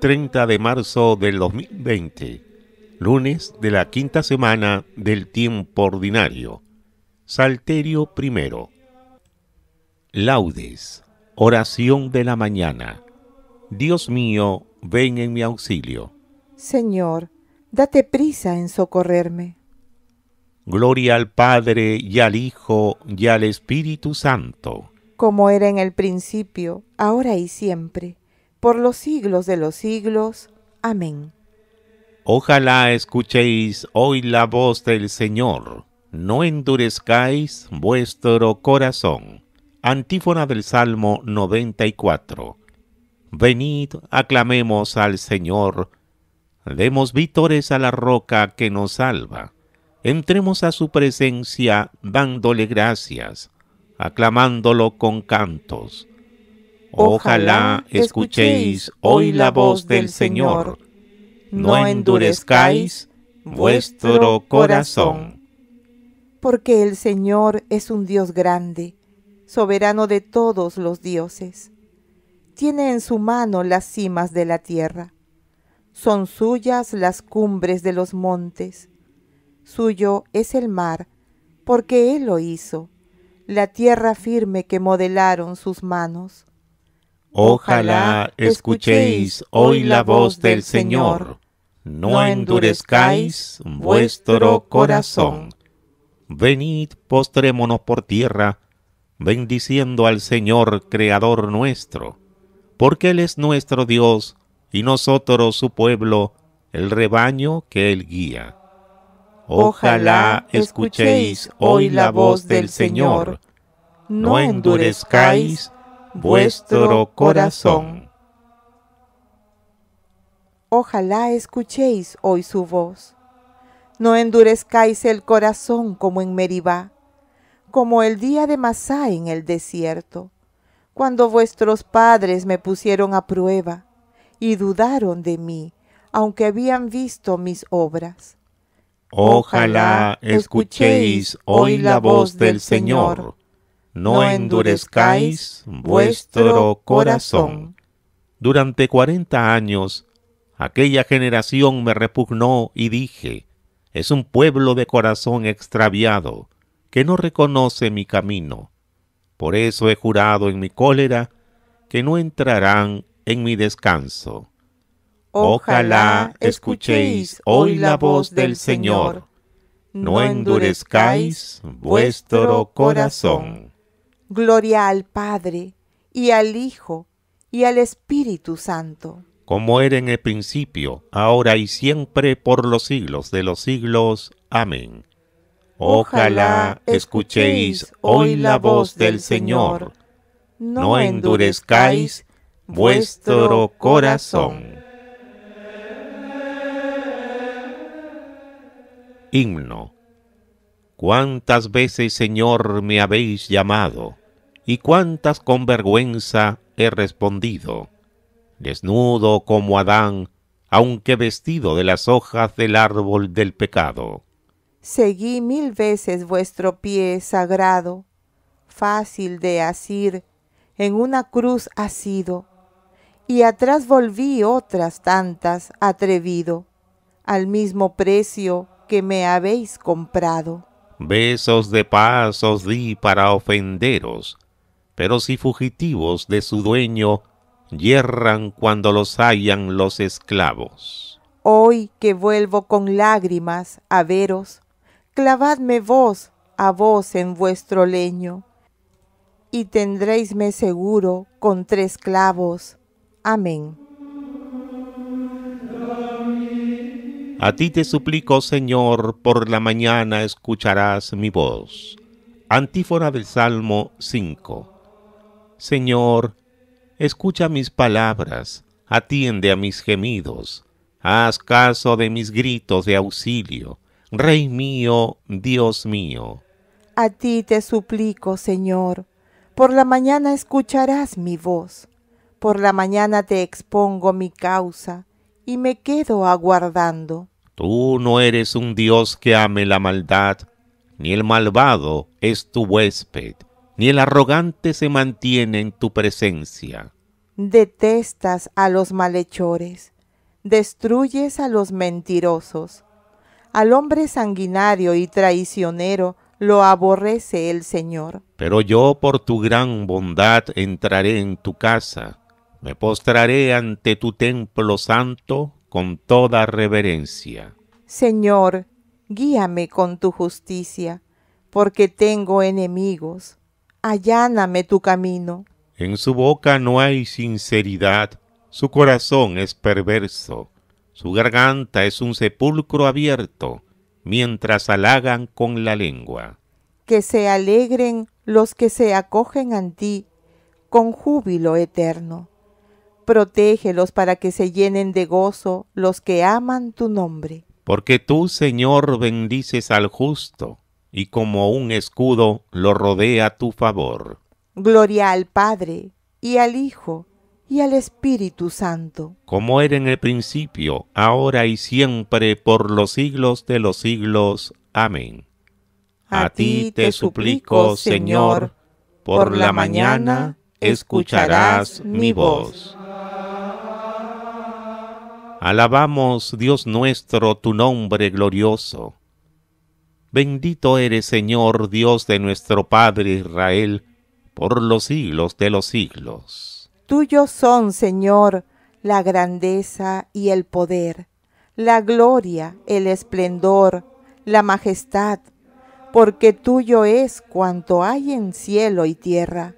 30 de marzo del 2020, lunes de la quinta semana del tiempo ordinario. Salterio primero. Laudes, oración de la mañana. Dios mío, ven en mi auxilio. Señor, date prisa en socorrerme. Gloria al Padre y al Hijo y al Espíritu Santo. Como era en el principio, ahora y siempre por los siglos de los siglos. Amén. Ojalá escuchéis hoy la voz del Señor, no endurezcáis vuestro corazón. Antífona del Salmo 94. Venid, aclamemos al Señor, demos vítores a la roca que nos salva. Entremos a su presencia dándole gracias, aclamándolo con cantos Ojalá escuchéis hoy la voz del Señor. No endurezcáis vuestro corazón. Porque el Señor es un Dios grande, soberano de todos los dioses. Tiene en su mano las cimas de la tierra. Son suyas las cumbres de los montes. Suyo es el mar, porque Él lo hizo, la tierra firme que modelaron sus manos Ojalá escuchéis hoy la voz del Señor, no endurezcáis vuestro corazón. Venid, postrémonos por tierra, bendiciendo al Señor, Creador nuestro, porque Él es nuestro Dios y nosotros su pueblo, el rebaño que Él guía. Ojalá escuchéis hoy la voz del Señor, no endurezcáis vuestro corazón. Ojalá escuchéis hoy su voz. No endurezcáis el corazón como en Meribá, como el día de Masá en el desierto, cuando vuestros padres me pusieron a prueba y dudaron de mí, aunque habían visto mis obras. Ojalá escuchéis hoy la voz del Señor no endurezcáis vuestro corazón. Durante cuarenta años aquella generación me repugnó y dije, es un pueblo de corazón extraviado, que no reconoce mi camino. Por eso he jurado en mi cólera que no entrarán en mi descanso. Ojalá escuchéis hoy la voz del Señor, no endurezcáis vuestro corazón. Gloria al Padre, y al Hijo, y al Espíritu Santo. Como era en el principio, ahora y siempre, por los siglos de los siglos. Amén. Ojalá escuchéis hoy la voz del Señor. No endurezcáis vuestro corazón. Himno cuántas veces, Señor, me habéis llamado, y cuántas con vergüenza he respondido. Desnudo como Adán, aunque vestido de las hojas del árbol del pecado. Seguí mil veces vuestro pie sagrado, fácil de asir, en una cruz asido, y atrás volví otras tantas atrevido, al mismo precio que me habéis comprado. Besos de paz os di para ofenderos, pero si fugitivos de su dueño, yerran cuando los hallan los esclavos. Hoy que vuelvo con lágrimas a veros, clavadme vos a vos en vuestro leño, y tendréisme seguro con tres clavos. Amén. A ti te suplico, Señor, por la mañana escucharás mi voz. Antífona del Salmo 5. Señor, escucha mis palabras, atiende a mis gemidos, haz caso de mis gritos de auxilio. Rey mío, Dios mío. A ti te suplico, Señor, por la mañana escucharás mi voz, por la mañana te expongo mi causa y me quedo aguardando. Tú no eres un Dios que ame la maldad, ni el malvado es tu huésped, ni el arrogante se mantiene en tu presencia. Detestas a los malhechores, destruyes a los mentirosos. Al hombre sanguinario y traicionero lo aborrece el Señor. Pero yo por tu gran bondad entraré en tu casa me postraré ante tu templo santo con toda reverencia. Señor, guíame con tu justicia, porque tengo enemigos. Alláname tu camino. En su boca no hay sinceridad, su corazón es perverso, su garganta es un sepulcro abierto, mientras halagan con la lengua. Que se alegren los que se acogen a ti con júbilo eterno protégelos para que se llenen de gozo los que aman tu nombre. Porque tú, Señor, bendices al justo, y como un escudo lo rodea tu favor. Gloria al Padre, y al Hijo, y al Espíritu Santo. Como era en el principio, ahora y siempre, por los siglos de los siglos. Amén. A, ti te suplico, Señor, por la mañana escucharás mi voz. Alabamos, Dios nuestro, tu nombre glorioso. Bendito eres, Señor, Dios de nuestro Padre Israel, por los siglos de los siglos. tuyo son, Señor, la grandeza y el poder, la gloria, el esplendor, la majestad, porque tuyo es cuanto hay en cielo y tierra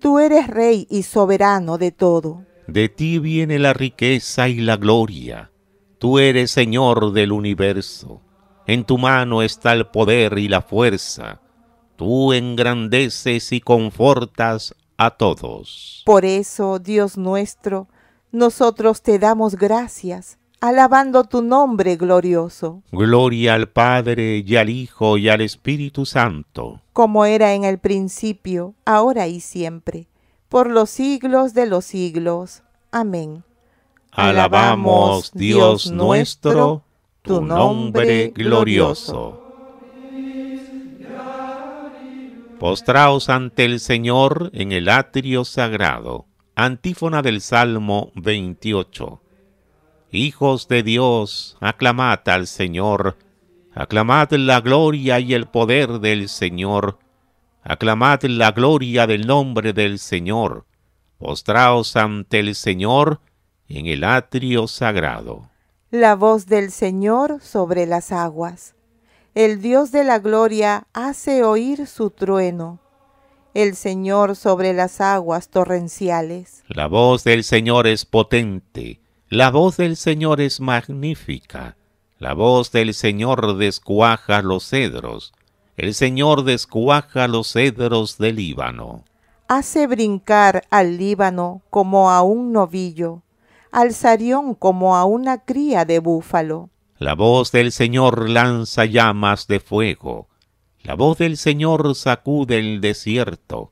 tú eres rey y soberano de todo. De ti viene la riqueza y la gloria. Tú eres Señor del universo. En tu mano está el poder y la fuerza. Tú engrandeces y confortas a todos. Por eso, Dios nuestro, nosotros te damos gracias alabando tu nombre glorioso. Gloria al Padre y al Hijo y al Espíritu Santo. Como era en el principio, ahora y siempre, por los siglos de los siglos. Amén. Alabamos, Dios, nuestro, tu nombre glorioso. Postraos ante el Señor en el atrio sagrado. Antífona del Salmo 28 hijos de Dios, aclamad al Señor, aclamad la gloria y el poder del Señor, aclamad la gloria del nombre del Señor, postraos ante el Señor en el atrio sagrado. La voz del Señor sobre las aguas. El Dios de la gloria hace oír su trueno el Señor sobre las aguas torrenciales. La voz del Señor es potente, la voz del Señor es magnífica, la voz del Señor descuaja los cedros, el Señor descuaja los cedros del Líbano. Hace brincar al Líbano como a un novillo, al Sarión como a una cría de búfalo. La voz del Señor lanza llamas de fuego, la voz del Señor sacude el desierto,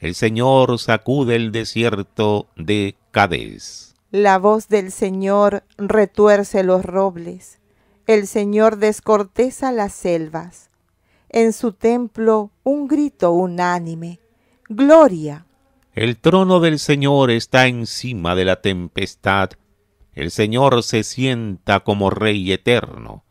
el Señor sacude el desierto de Cádiz. La voz del Señor retuerce los robles, el Señor descorteza las selvas. En su templo un grito unánime, Gloria. El trono del Señor está encima de la tempestad, el Señor se sienta como Rey eterno.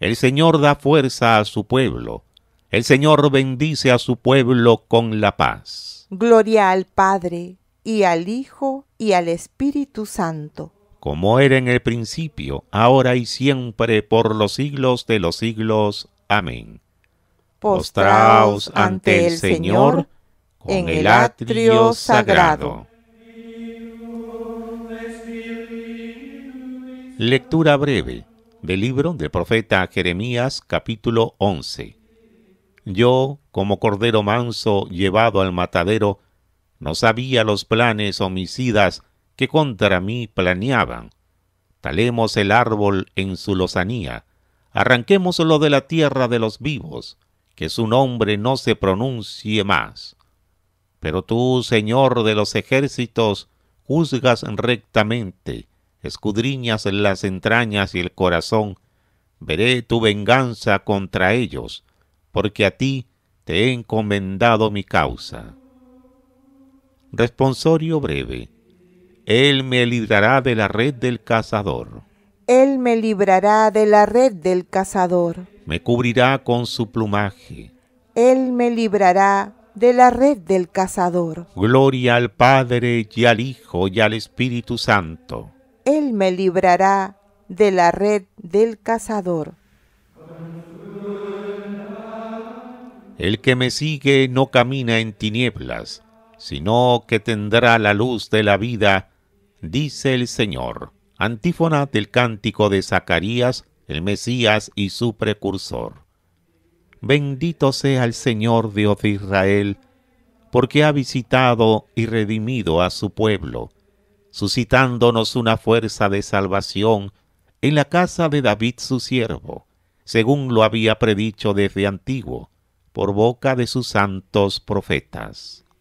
El Señor da fuerza a su pueblo. El Señor bendice a su pueblo con la paz. Gloria al Padre, y al Hijo y al Espíritu Santo. Como era en el principio, ahora y siempre, por los siglos de los siglos. Amén. Postraos ante el Señor en el atrio sagrado. Lectura breve del libro del profeta Jeremías capítulo 11. Yo, como cordero manso llevado al matadero, no sabía los planes homicidas que contra mí planeaban. Talemos el árbol en su lozanía, arranquémoslo de la tierra de los vivos, que su nombre no se pronuncie más. Pero tú, Señor de los ejércitos, juzgas rectamente, escudriñas las entrañas y el corazón, veré tu venganza contra ellos, porque a ti te he encomendado mi causa. Responsorio breve. Él me librará de la red del cazador. Él me librará de la red del cazador. Me cubrirá con su plumaje. Él me librará de la red del cazador. Gloria al Padre y al Hijo y al Espíritu Santo. Él me librará de la red del cazador. El que me sigue no camina en tinieblas sino que tendrá la luz de la vida, dice el Señor. Antífona del cántico de Zacarías, el Mesías y su precursor. Bendito sea el Señor Dios de Israel, porque ha visitado y redimido a su pueblo, suscitándonos una fuerza de salvación en la casa de David su siervo, según lo había predicho desde antiguo, por boca de sus santos profetas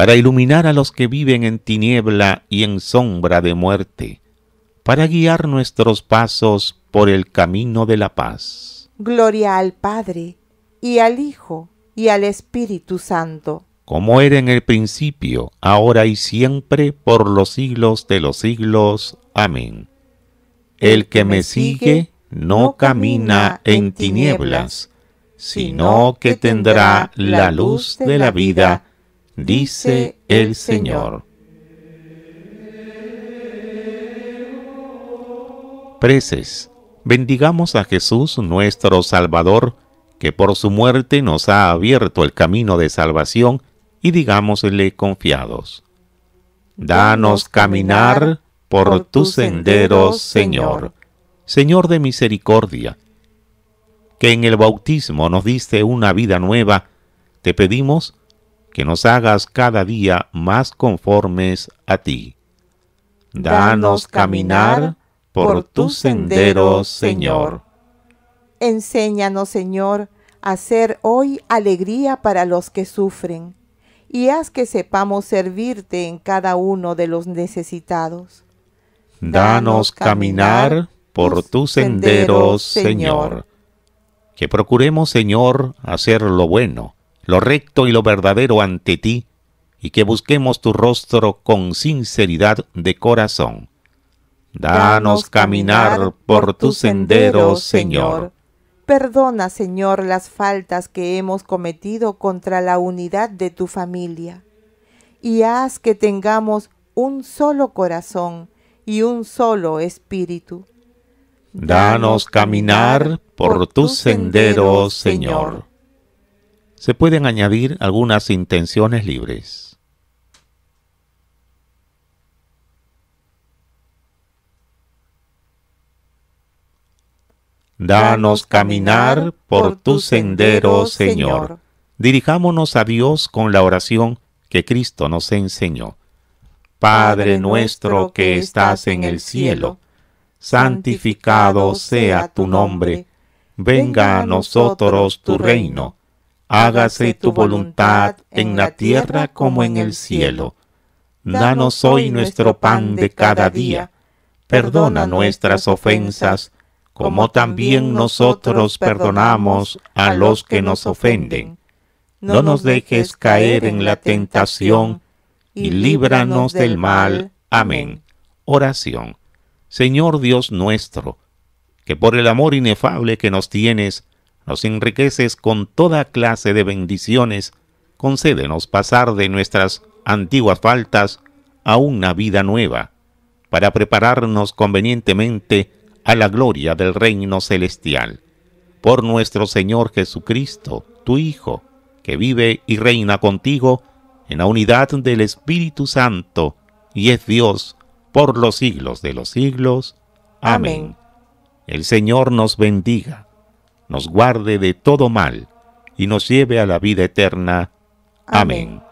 para iluminar a los que viven en tiniebla y en sombra de muerte, para guiar nuestros pasos por el camino de la paz. Gloria al Padre, y al Hijo, y al Espíritu Santo, como era en el principio, ahora y siempre, por los siglos de los siglos. Amén. El que me sigue no camina en tinieblas, sino que tendrá la luz de la vida dice el Señor. Preces, bendigamos a Jesús nuestro Salvador, que por su muerte nos ha abierto el camino de salvación, y digámosle confiados. Danos caminar por tus senderos, Señor. Señor de misericordia, que en el bautismo nos diste una vida nueva, te pedimos que nos hagas cada día más conformes a ti. Danos caminar por tus senderos, Señor. Enséñanos, Señor, a ser hoy alegría para los que sufren, y haz que sepamos servirte en cada uno de los necesitados. Danos caminar por tus senderos, Señor. Que procuremos, Señor, hacer lo bueno lo recto y lo verdadero ante ti, y que busquemos tu rostro con sinceridad de corazón. Danos caminar por tu sendero, Señor. Perdona, Señor, las faltas que hemos cometido contra la unidad de tu familia, y haz que tengamos un solo corazón y un solo espíritu. Danos caminar por tu sendero, Señor se pueden añadir algunas intenciones libres. Danos caminar por tu sendero, Señor. Dirijámonos a Dios con la oración que Cristo nos enseñó. Padre nuestro que estás en el cielo, santificado sea tu nombre. Venga a nosotros tu reino hágase tu voluntad en la tierra como en el cielo. Danos hoy nuestro pan de cada día. Perdona nuestras ofensas, como también nosotros perdonamos a los que nos ofenden. No nos dejes caer en la tentación, y líbranos del mal. Amén. Oración. Señor Dios nuestro, que por el amor inefable que nos tienes, nos enriqueces con toda clase de bendiciones, concédenos pasar de nuestras antiguas faltas a una vida nueva, para prepararnos convenientemente a la gloria del reino celestial. Por nuestro Señor Jesucristo, tu Hijo, que vive y reina contigo en la unidad del Espíritu Santo, y es Dios por los siglos de los siglos. Amén. Amén. El Señor nos bendiga nos guarde de todo mal y nos lleve a la vida eterna. Amén.